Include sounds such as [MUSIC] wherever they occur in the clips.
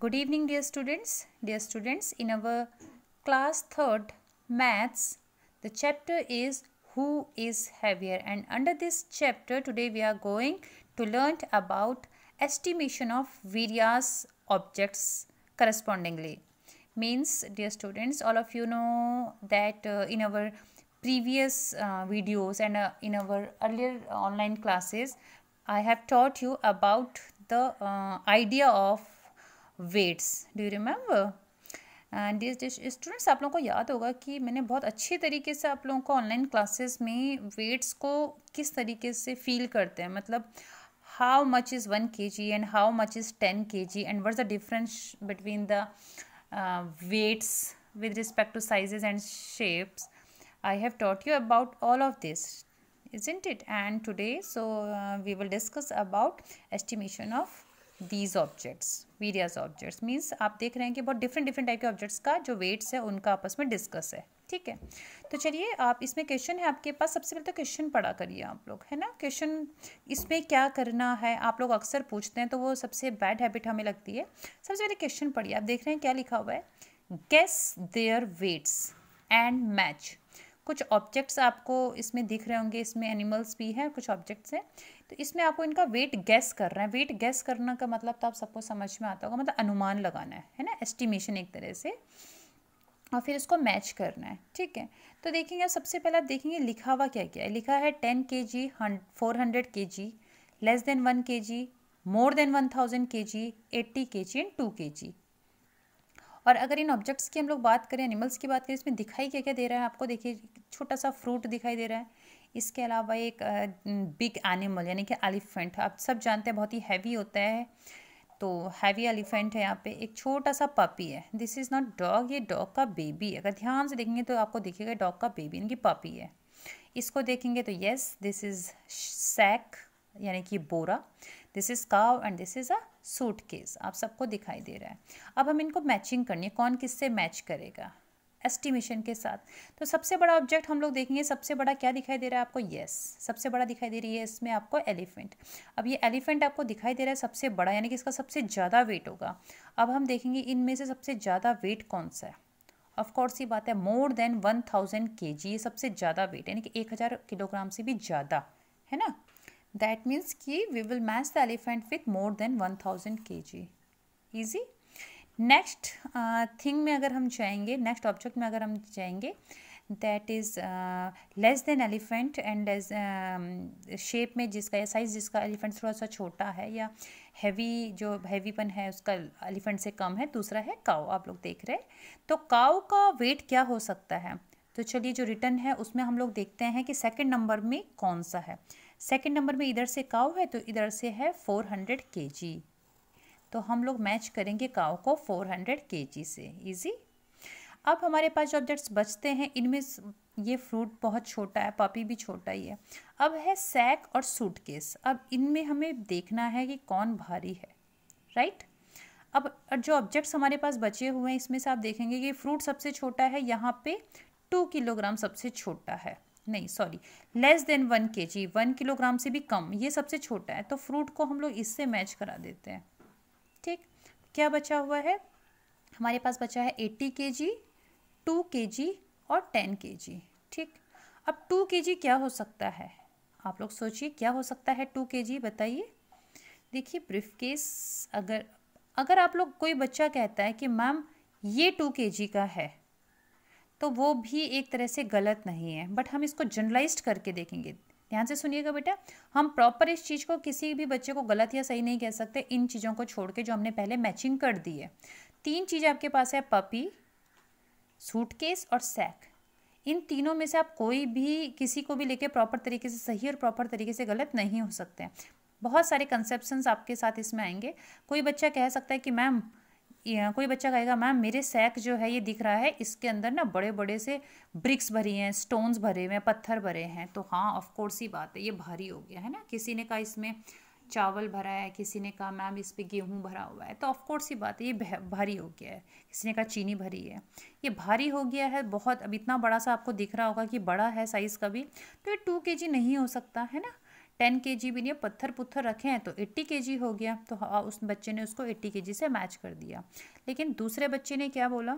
Good evening dear students. Dear students, in our class 3rd maths, the chapter is Who is Heavier and under this chapter today we are going to learn about estimation of various objects correspondingly. Means dear students, all of you know that uh, in our previous uh, videos and uh, in our earlier online classes, I have taught you about the uh, idea of weights do you remember and this students आप लोगों को याद होगा कि मैंने बहुत अच्छे तरीके से आप लोगों को ऑनलाइन क्लासेस में वेट्स को किस तरीके से फील करते हैं मतलब how much is one K G and how much is ten K G and what the difference between the weights with respect to sizes and shapes I have taught you about all of this isn't it and today so we will discuss about estimation of these objects various objects means आप देख रहे हैं कि बहुत different different type के objects का जो weights है उनका आपस में डिस्कस है ठीक है तो चलिए आप इसमें क्वेश्चन है आपके पास सबसे पहले तो क्वेश्चन पढ़ा करिए आप लोग है ना क्वेश्चन इसमें क्या करना है आप लोग अक्सर पूछते हैं तो वो सबसे बैड हैबिट हमें लगती है सबसे पहले क्वेश्चन पढ़िए आप देख रहे हैं क्या लिखा हुआ है guess their weights and match कुछ ऑब्जेक्ट्स आपको इसमें दिख रहे होंगे इसमें एनिमल्स भी हैं कुछ ऑब्जेक्ट्स हैं तो इसमें आपको इनका वेट गैस कर रहे है वेट गैस करना का मतलब तो आप सबको समझ में आता होगा मतलब अनुमान लगाना है है ना एस्टिमेशन एक तरह से और फिर इसको मैच करना है ठीक है तो देखेंगे आप सबसे पहले आप देखेंगे लिखा हुआ क्या क्या है लिखा है टेन के जी फोर हंड्रेड के जी less than one K G more than one thousand K G eighty के जी एंड टू के जी और अगर इन ऑब्जेक्ट्स की हम लोग बात करें एनिमल्स की बात करें इसमें दिखाई क्या क्या दे रहा है आपको देखिए छोटा सा फ्रूट दिखाई दे रहा है इसके अलावा एक बिग एनिमल यानी कि एलिफेंट आप सब जानते हैं बहुत ही हैवी होता है तो हैवी एलिफेंट है यहाँ पे एक छोटा सा पपी है दिस इज़ नॉट डॉग ये डॉग का बेबी अगर ध्यान से देखेंगे तो आपको दिखेगा डॉग का बेबी इनकी पपी है इसको देखेंगे तो येस दिस इज़ सैक यानी कि बोरा this is cow and this is a case आप सबको दिखाई दे रहा है अब हम इनको मैचिंग करनी है कौन किससे मैच करेगा एस्टिमेशन के साथ तो सबसे बड़ा ऑब्जेक्ट हम लोग देखेंगे सबसे बड़ा क्या दिखाई दे रहा है आपको येस yes. सबसे बड़ा दिखाई दे रही है इसमें आपको एलिफेंट अब ये एलिफेंट आपको दिखाई दे रहा है सबसे बड़ा यानी कि इसका सबसे ज़्यादा वेट होगा अब हम देखेंगे इनमें से सबसे ज़्यादा वेट कौन सा है ऑफकोर्स ये बात है मोर देन वन थाउजेंड के जी ये सबसे ज़्यादा वेट यानी कि एक हज़ार किलोग्राम से भी ज़्यादा है ना दैट मीन्स कि we will match the elephant with more than one thousand K G easy next thing में अगर हम जाएंगे नेक्स्ट ऑब्जेक्ट में अगर हम जाएंगे that is less than elephant and as shape में जिसका या साइज़ जिसका एलिफेंट थोड़ा सा छोटा है या हैवी जो हैवीपन है उसका एलिफेंट से कम है दूसरा है काओ आप लोग देख रहे हैं तो काओ का वेट क्या हो सकता है तो चलिए जो रिटर्न है उसमें हम लोग देखते हैं कि सेकेंड नंबर में कौन सा है सेकेंड नंबर में इधर से काव है तो इधर से है फोर हंड्रेड के जी तो हम लोग मैच करेंगे काव को फोर हंड्रेड के जी से ईजी अब हमारे पास जो ऑब्जेक्ट्स बचते हैं इनमें ये फ्रूट बहुत छोटा है पपी भी छोटा ही है अब है सैक और सूटकेस अब इनमें हमें देखना है कि कौन भारी है राइट अब जो ऑब्जेक्ट्स हमारे पास बचे हुए हैं इसमें से आप देखेंगे कि फ्रूट सबसे छोटा है यहाँ पे टू किलोग्राम सबसे छोटा है नहीं sorry less than one K जी वन किलोग्राम से भी कम ये सबसे छोटा है तो फ्रूट को हम लोग इससे मैच करा देते हैं ठीक क्या बचा हुआ है हमारे पास बचा है एट्टी के जी टू के जी और टेन के जी ठीक अब टू के जी क्या हो सकता है आप लोग सोचिए क्या हो सकता है टू के जी बताइए देखिए ब्रिफ केस अगर अगर आप लोग कोई बच्चा कहता है कि मैम ये टू के जी का है तो वो भी एक तरह से गलत नहीं है बट हम इसको जर्नलाइज करके देखेंगे ध्यान से सुनिएगा बेटा हम प्रॉपर इस चीज़ को किसी भी बच्चे को गलत या सही नहीं कह सकते इन चीज़ों को छोड़ के जो हमने पहले मैचिंग कर दी है तीन चीज़ आपके पास है पपी सूटकेस और सैक इन तीनों में से आप कोई भी किसी को भी लेके प्रॉपर तरीके से सही और प्रॉपर तरीके से गलत नहीं हो सकते हैं बहुत सारे कंसेप्शन आपके साथ इसमें आएंगे कोई बच्चा कह सकता है कि मैम हाँ, कोई बच्चा कहेगा मैम मेरे सैक जो है ये दिख रहा है इसके अंदर ना बड़े बड़े से ब्रिक्स भरी हैं स्टोन्स भरे हुए हैं पत्थर भरे हैं तो हाँ ऑफकोर्स ही बात है ये भारी हो गया है ना किसी ने कहा इसमें चावल भरा है किसी ने कहा मैम इस पर गेहूँ भरा हुआ है तो ऑफकोर्स ही बात है ये भारी हो गया है किसी ने कहा चीनी भरी है ये भारी हो गया है बहुत अब इतना बड़ा सा आपको दिख रहा होगा कि बड़ा है साइज़ का भी तो ये टू के नहीं हो सकता है ना टेन के जी भी नहीं पत्थर पुत्थर रखे हैं तो एट्टी के जी हो गया तो हाँ, उस बच्चे ने उसको एट्टी के जी से मैच कर दिया लेकिन दूसरे बच्चे ने क्या बोला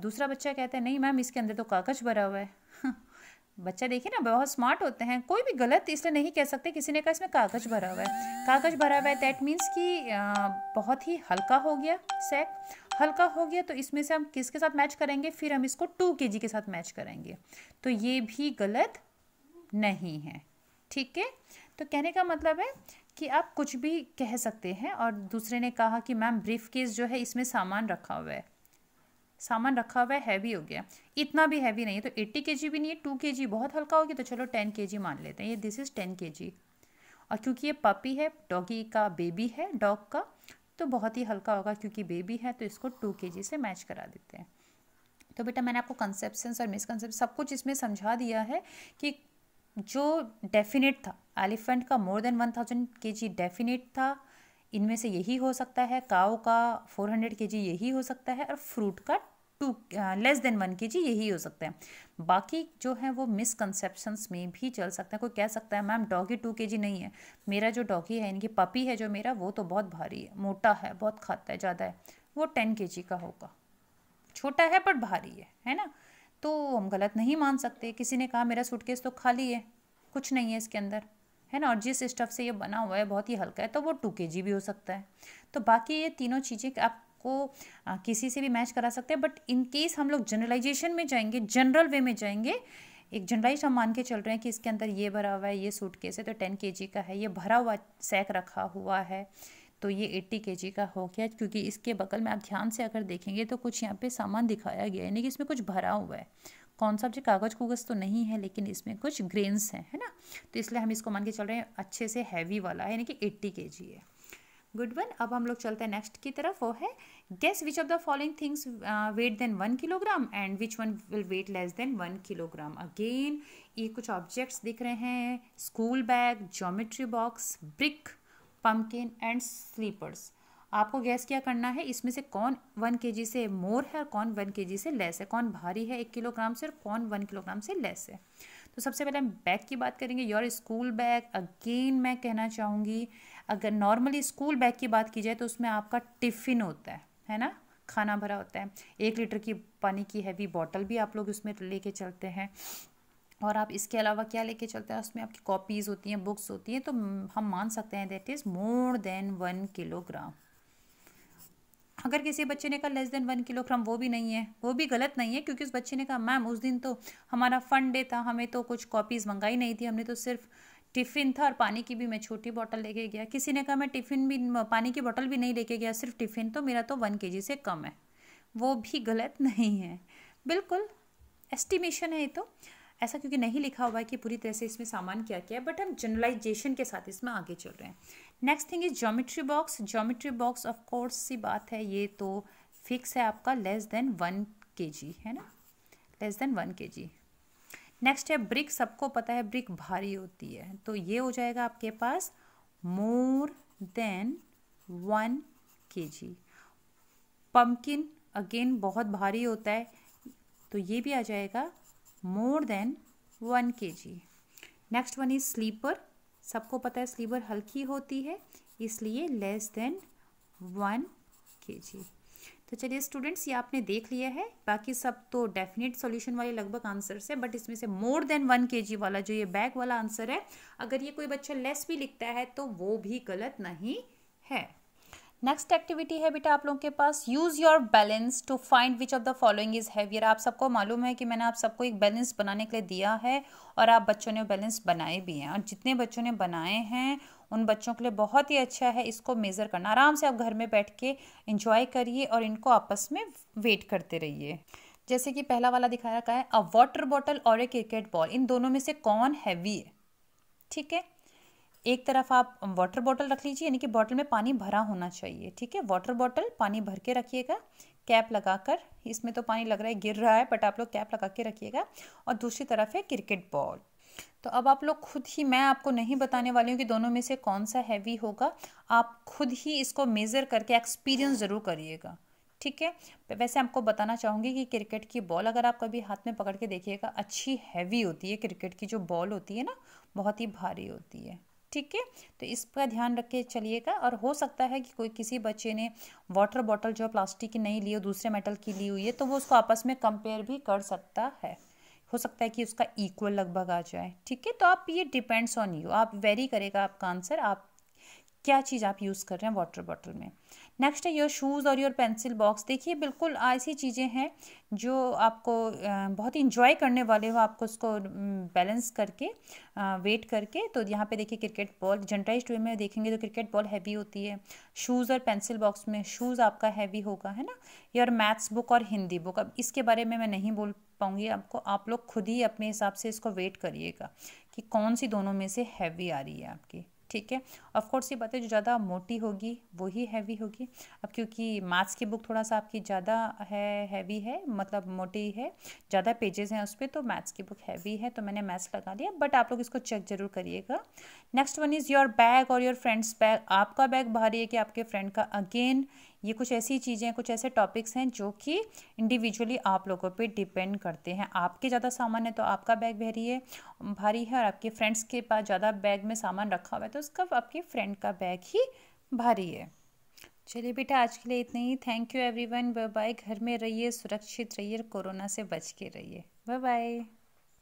दूसरा बच्चा कहता है नहीं मैम इसके अंदर तो कागज भरा हुआ है [LAUGHS] बच्चा देखिए ना बहुत स्मार्ट होते हैं कोई भी गलत इसलिए नहीं कह सकते किसी ने कहा इसमें कागज भरा हुआ है कागज भरा हुआ है दैट मीन्स कि बहुत ही हल्का हो गया सैक हल्का हो गया तो इसमें से हम किसके साथ मैच करेंगे फिर हम इसको टू के के साथ मैच करेंगे तो ये भी गलत नहीं है ठीक है तो कहने का मतलब है कि आप कुछ भी कह सकते हैं और दूसरे ने कहा कि मैम ब्रीफ केस जो है इसमें सामान रखा हुआ है सामान रखा हुआ है हैवी हो गया इतना भी हैवी नहीं है तो एट्टी के भी नहीं है टू के बहुत हल्का हो गया तो चलो टेन के मान लेते हैं ये दिस इज़ टेन के और क्योंकि ये पपी है डॉगी का बेबी है डॉग का तो बहुत ही हल्का होगा क्योंकि बेबी है तो इसको टू के से मैच करा देते हैं तो बेटा मैंने आपको कंसेप्शंस और मिसकनसेप्ट सब कुछ इसमें समझा दिया है कि जो डेफिनेट था एलिफेंट का मोर देन वन थाउजेंड के जी डेफिनेट था इनमें से यही हो सकता है काओ का फोर हंड्रेड के जी यही हो सकता है और फ्रूट का to less than one K जी यही हो सकता है बाकी जो है वो मिसकनसेप्शंस में भी चल सकता है कोई कह सकता है मैम डॉगी टू के जी नहीं है मेरा जो डॉगी है इनकी पपी है जो मेरा वो तो बहुत भारी है मोटा है बहुत खाता है ज़्यादा है वो टेन के जी का होगा छोटा है बट भारी है है ना तो हम गलत नहीं मान सकते किसी ने कहा मेरा सूटकेस तो खाली है कुछ नहीं है इसके अंदर है ना और जिस स्टफ़ से ये बना हुआ है बहुत ही हल्का है तो वो टू के जी भी हो सकता है तो बाकी ये तीनों चीज़ें आपको किसी से भी मैच करा सकते हैं बट इन केस हम लोग जनरलाइजेशन में जाएंगे जनरल वे में जाएंगे एक जनरलाइज हम मान के चल रहे हैं कि इसके अंदर ये भरा हुआ है ये सूटकेस है तो टेन के जी का है ये भरा हुआ सैक रखा हुआ है तो ये एट्टी के का हो गया क्योंकि इसके बगल में आप ध्यान से अगर देखेंगे तो कुछ यहाँ पे सामान दिखाया गया है यानी कि इसमें कुछ भरा हुआ है कौन सा जी कागज़ कुगज़ तो नहीं है लेकिन इसमें कुछ ग्रेन्स हैं है ना तो इसलिए हम इसको मान के चल रहे हैं अच्छे से हैवी वाला है यानी कि एट्टी के है गुड वन अब हम लोग चलते हैं नेक्स्ट की तरफ वो है guess which of the following things weigh then one kilogram and which one will weigh less than one kilogram again ये कुछ ऑब्जेक्ट्स दिख रहे हैं school bag geometry box brick pumpkin and slippers आपको गैस क्या करना है इसमें से कौन वन के से मोर है और कौन वन के से लेस है कौन भारी है एक किलोग्राम से और कौन वन किलोग्राम से लेस है तो सबसे पहले हम बैग की बात करेंगे योर स्कूल बैग अगेन मैं कहना चाहूँगी अगर नॉर्मली स्कूल बैग की बात की जाए तो उसमें आपका टिफ़िन होता है है ना खाना भरा होता है एक लीटर की पानी की हैवी बॉटल भी आप लोग उसमें लेके चलते हैं और आप इसके अलावा क्या लेके चलते हैं उसमें आपकी कॉपीज़ होती हैं बुक्स होती हैं तो हम मान सकते हैं that is more than one kilogram अगर किसी बच्चे ने कहा लेस देन वन किलोग्राम वो भी नहीं है वो भी गलत नहीं है क्योंकि उस बच्चे ने कहा मैम उस दिन तो हमारा फंड डे था हमें तो कुछ कॉपीज़ मंगाई नहीं थी हमने तो सिर्फ टिफ़िन था और पानी की भी मैं छोटी बॉटल लेके गया किसी ने कहा मैं टिफ़िन भी पानी की बॉटल भी नहीं लेके गया सिर्फ टिफ़िन तो मेरा तो वन के से कम है वो भी गलत नहीं है बिल्कुल एस्टिमेशन है ये तो ऐसा क्योंकि नहीं लिखा हुआ है कि पूरी तरह से इसमें सामान क्या क्या है बट हम जनरलाइजेशन के साथ इसमें आगे चल रहे हैं next thing is geometry box geometry box of course सी बात है ये तो फिक्स है आपका लेस देन वन के जी है ना less than one K G next है ब्रिक सबको पता है ब्रिक भारी होती है तो ये हो जाएगा आपके पास मोर देन वन के जी पम्पकिन अगेन बहुत भारी होता है तो ये भी आ जाएगा मोर than one K G next one is slipper सबको पता है स्लीपर हल्की होती है इसलिए लेस देन वन के जी तो चलिए स्टूडेंट्स ये आपने देख लिया है बाकी सब तो डेफिनेट सॉल्यूशन वाले लगभग आंसर है बट इसमें से मोर देन वन के जी वाला जो ये बैग वाला आंसर है अगर ये कोई बच्चा लेस भी लिखता है तो वो भी गलत नहीं है नेक्स्ट एक्टिविटी है बेटा आप लोगों के पास use your balance to find which of the following is heavier आप सबको मालूम है कि मैंने आप सबको एक बैलेंस बनाने के लिए दिया है और आप बच्चों ने बैलेंस बनाए भी हैं और जितने बच्चों ने बनाए हैं उन बच्चों के लिए बहुत ही अच्छा है इसको मेज़र करना आराम से आप घर में बैठ के इंजॉय करिए और इनको आपस में वेट करते रहिए जैसे कि पहला वाला दिखाया गया है अ वाटर बॉटल और ए क्रिकेट बॉल इन दोनों में से कौन हैवी है ठीक है एक तरफ आप वाटर बॉटल रख लीजिए यानी कि बॉटल में पानी भरा होना चाहिए ठीक है वाटर बॉटल पानी भर के रखिएगा कैप लगाकर इसमें तो पानी लग रहा है गिर रहा है बट आप लोग कैप लगा के रखिएगा और दूसरी तरफ है क्रिकेट बॉल तो अब आप लोग खुद ही मैं आपको नहीं बताने वाली हूँ कि दोनों में से कौन सा हैवी होगा आप खुद ही इसको मेज़र करके एक्सपीरियंस ज़रूर करिएगा ठीक है वैसे आपको बताना चाहूँगी कि क्रिकेट की बॉल अगर आप कभी हाथ में पकड़ के देखिएगा अच्छी हैवी होती है क्रिकेट की जो बॉल होती है ना बहुत ही भारी होती है ठीक है तो इसका ध्यान रख के चलिएगा और हो सकता है कि कोई किसी बच्चे ने वाटर बॉटल जो प्लास्टिक की नहीं ली हो दूसरे मेटल की ली हुई है तो वो उसको आपस में कंपेयर भी कर सकता है हो सकता है कि उसका इक्वल लगभग आ जाए ठीक है तो आप ये डिपेंड्स ऑन यू आप वेरी करेगा आपका आंसर आप क्या चीज़ आप यूज़ कर रहे हैं वाटर बॉटल में नेक्स्ट है योर शूज़ और योर पेंसिल बॉक्स देखिए बिल्कुल ऐसी चीज़ें हैं जो आपको बहुत ही इंजॉय करने वाले हो आपको उसको बैलेंस करके वेट करके तो यहाँ पे देखिए क्रिकेट बॉल जनरलाइज वे में देखेंगे तो क्रिकेट बॉल हैवी होती है शूज़ और पेंसिल बॉक्स में शूज़ आपका हैवी होगा है ना योर मैथ्स बुक और हिंदी बुक अब इसके बारे में मैं नहीं बोल पाऊँगी आपको आप लोग खुद ही अपने हिसाब से इसको वेट करिएगा कि कौन सी दोनों में से हैवी आ रही है आपकी ठीक है ऑफकोर्स ये बातें जो ज़्यादा मोटी होगी वो ही हैवी होगी अब क्योंकि मैथ्स की बुक थोड़ा सा आपकी ज़्यादा है हैवी है मतलब मोटी है ज़्यादा पेजेस हैं उस पर तो मैथ्स की बुक हैवी है तो मैंने मैथ्स लगा दिया बट आप लोग इसको चेक ज़रूर करिएगा next one is your bag और योर फ्रेंड्स बैग आपका बैग भारी है कि आपके फ्रेंड का अगेन ये कुछ ऐसी चीज़ें कुछ ऐसे टॉपिक्स हैं जो कि इंडिविजुअली आप लोगों पे डिपेंड करते हैं आपके ज़्यादा सामान है तो आपका बैग भारी है भारी है और आपके फ्रेंड्स के पास ज़्यादा बैग में सामान रखा हुआ है तो उसका आपके फ्रेंड का बैग ही भारी है चलिए बेटा आज के लिए इतना ही thank you every bye bye घर में रहिए सुरक्षित रहिए कोरोना से बच के रहिए बाय बाय